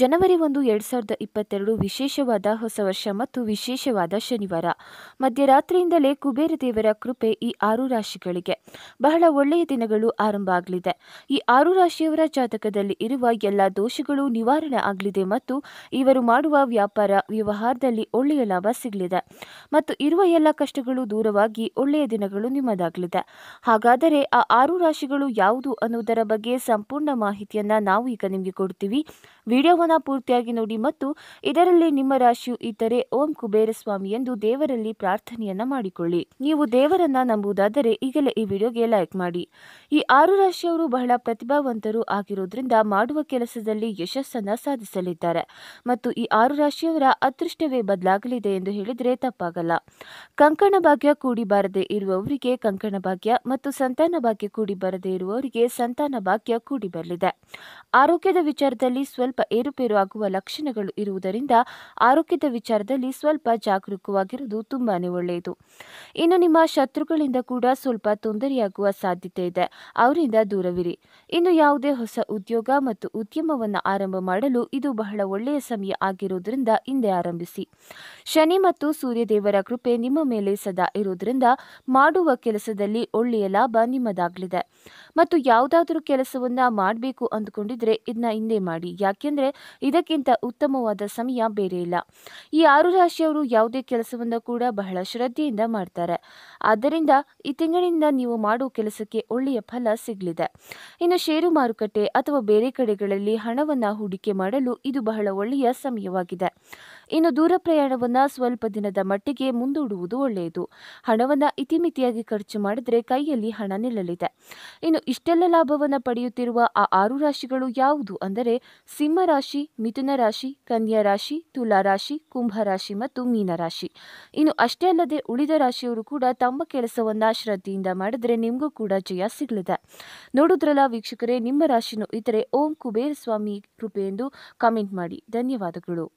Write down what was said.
ಜನವರಿ ಒಂದು ಎರಡು ಸಾವಿರದ ಇಪ್ಪತ್ತೆರಡು ವಿಶೇಷವಾದ ಹೊಸ ವರ್ಷ ಮತ್ತು ವಿಶೇಷವಾದ ಶನಿವಾರ ಮಧ್ಯರಾತ್ರಿಯಿಂದಲೇ ಕುಬೇರ ದೇವರ ಕೃಪೆ ಈ ಆರು ರಾಶಿಗಳಿಗೆ ಬಹಳ ಒಳ್ಳೆಯ ದಿನಗಳು ಆರಂಭ ಆಗಲಿದೆ ಈ ಆರು ರಾಶಿಯವರ ಜಾತಕದಲ್ಲಿ ಇರುವ ಎಲ್ಲ ದೋಷಗಳು ನಿವಾರಣೆ ಆಗಲಿದೆ ಮತ್ತು ಇವರು ಮಾಡುವ ವ್ಯಾಪಾರ ವ್ಯವಹಾರದಲ್ಲಿ ಒಳ್ಳೆಯ ಲಾಭ ಸಿಗಲಿದೆ ಮತ್ತು ಇರುವ ಎಲ್ಲ ಕಷ್ಟಗಳು ದೂರವಾಗಿ ಒಳ್ಳೆಯ ದಿನಗಳು ನಿಮ್ಮದಾಗಲಿದೆ ಹಾಗಾದರೆ ಆ ಆರು ರಾಶಿಗಳು ಯಾವುದು ಅನ್ನುವುದರ ಬಗ್ಗೆ ಸಂಪೂರ್ಣ ಮಾಹಿತಿಯನ್ನು ನಾವು ಈಗ ನಿಮಗೆ ಕೊಡ್ತೀವಿ ವಿಡಿಯೋ ಪೂರ್ತಿಯಾಗಿ ನೋಡಿ ಮತ್ತು ಇದರಲ್ಲಿ ನಿಮ್ಮ ರಾಶಿಯು ಇದ್ದರೆ ಓಂ ಕುಬೇರ ಸ್ವಾಮಿ ಎಂದು ದೇವರಲ್ಲಿ ಪ್ರಾರ್ಥನೆಯನ್ನ ಮಾಡಿಕೊಳ್ಳಿ ನೀವು ದೇವರನ್ನ ನಂಬುವುದಾದರೆ ಈಗಲೇ ಈ ವಿಡಿಯೋಗೆ ಲೈಕ್ ಮಾಡಿ ಈ ಆರು ರಾಶಿಯವರು ಬಹಳ ಪ್ರತಿಭಾವಂತರು ಆಗಿರೋದ್ರಿಂದ ಮಾಡುವ ಕೆಲಸದಲ್ಲಿ ಯಶಸ್ಸನ್ನ ಸಾಧಿಸಲಿದ್ದಾರೆ ಮತ್ತು ಈ ಆರು ರಾಶಿಯವರ ಅದೃಷ್ಟವೇ ಬದಲಾಗಲಿದೆ ಎಂದು ಹೇಳಿದರೆ ತಪ್ಪಾಗಲ್ಲ ಕಂಕಣ ಭಾಗ್ಯ ಕೂಡಿ ಬಾರದೆ ಇರುವವರಿಗೆ ಕಂಕಣ ಭಾಗ್ಯ ಮತ್ತು ಸಂತಾನ ಭಾಗ್ಯ ಕೂಡಿ ಬಾರದೆ ಇರುವವರಿಗೆ ಸಂತಾನ ಭಾಗ್ಯ ಕೂಡಿ ಬರಲಿದೆ ಆರೋಗ್ಯದ ವಿಚಾರದಲ್ಲಿ ಸ್ವಲ್ಪ ಏರು ಏರುಪೇರು ಆಗುವ ಲಕ್ಷಣಗಳು ಇರುವುದರಿಂದ ಆರೋಗ್ಯದ ವಿಚಾರದಲ್ಲಿ ಸ್ವಲ್ಪ ಜಾಗರೂಕವಾಗಿರುವುದು ತುಂಬಾನೇ ಒಳ್ಳೆಯದು ಇನ್ನು ನಿಮ್ಮ ಶತ್ರುಗಳಿಂದ ಕೂಡ ಸ್ವಲ್ಪ ತೊಂದರೆಯಾಗುವ ಸಾಧ್ಯತೆ ಇದೆ ಅವರಿಂದ ದೂರವಿರಿ ಇನ್ನು ಯಾವುದೇ ಹೊಸ ಉದ್ಯೋಗ ಮತ್ತು ಉದ್ಯಮವನ್ನು ಆರಂಭ ಮಾಡಲು ಇದು ಬಹಳ ಒಳ್ಳೆಯ ಸಮಯ ಆಗಿರುವುದರಿಂದ ಹಿಂದೆ ಆರಂಭಿಸಿ ಶನಿ ಮತ್ತು ಸೂರ್ಯದೇವರ ಕೃಪೆ ನಿಮ್ಮ ಮೇಲೆ ಸದಾ ಇರುವುದರಿಂದ ಮಾಡುವ ಕೆಲಸದಲ್ಲಿ ಒಳ್ಳೆಯ ಲಾಭ ನಿಮ್ಮದಾಗಲಿದೆ ಮತ್ತು ಯಾವುದಾದರೂ ಕೆಲಸವನ್ನ ಮಾಡಬೇಕು ಅಂದುಕೊಂಡಿದ್ರೆ ಇದನ್ನ ಹಿಂದೆ ಮಾಡಿ ಯಾಕೆಂದ್ರೆ ಇದಕ್ಕಿಂತ ಉತ್ತಮವಾದ ಸಮಯ ಬೇರೆ ಇಲ್ಲ ಈ ಆರು ರಾಶಿಯವರು ಯಾವುದೇ ಕೆಲಸವನ್ನು ಕೂಡ ಬಹಳ ಶ್ರದ್ಧೆಯಿಂದ ಮಾಡ್ತಾರೆ ಆದ್ದರಿಂದ ಈ ತಿಂಗಳಿಂದ ನೀವು ಮಾಡುವ ಕೆಲಸಕ್ಕೆ ಒಳ್ಳೆಯ ಫಲ ಸಿಗಲಿದೆ ಇನ್ನು ಷೇರು ಮಾರುಕಟ್ಟೆ ಅಥವಾ ಬೇರೆ ಕಡೆಗಳಲ್ಲಿ ಹಣವನ್ನು ಹೂಡಿಕೆ ಮಾಡಲು ಇದು ಬಹಳ ಒಳ್ಳೆಯ ಸಮಯವಾಗಿದೆ ಇನ್ನು ದೂರ ಪ್ರಯಾಣವನ್ನು ಸ್ವಲ್ಪ ದಿನದ ಮಟ್ಟಿಗೆ ಮುಂದೂಡುವುದು ಒಳ್ಳೆಯದು ಹಣವನ್ನು ಇತಿಮಿತಿಯಾಗಿ ಖರ್ಚು ಮಾಡಿದ್ರೆ ಕೈಯಲ್ಲಿ ಹಣ ನಿಲ್ಲಲಿದೆ ಇನ್ನು ಇಷ್ಟೆಲ್ಲ ಲಾಭವನ್ನು ಪಡೆಯುತ್ತಿರುವ ಆ ಆರು ರಾಶಿಗಳು ಯಾವುದು ಅಂದರೆ ಸಿಂಹ ರಾಶಿ ರಾಶಿ ಮಿಥುನ ರಾಶಿ ಕನ್ಯಾ ರಾಶಿ ತುಲಾ ರಾಶಿ ಕುಂಭ ರಾಶಿ ಮತ್ತು ಮೀನ ರಾಶಿ ಇನ್ನು ಅಷ್ಟೇ ಅಲ್ಲದೆ ಉಳಿದ ರಾಶಿಯವರು ಕೂಡ ತಮ್ಮ ಕೆಲಸವನ್ನ ಶ್ರದ್ಧೆಯಿಂದ ಮಾಡಿದ್ರೆ ನಿಮಗೂ ಕೂಡ ಜಯ ಸಿಗಲಿದೆ ನೋಡುದ್ರಲ್ಲ ವೀಕ್ಷಕರೇ ನಿಮ್ಮ ರಾಶಿನೂ ಇದ್ರೆ ಓಂ ಕುಬೇರ ಸ್ವಾಮಿ ಕೃಪೆ ಎಂದು ಕಾಮೆಂಟ್ ಮಾಡಿ ಧನ್ಯವಾದಗಳು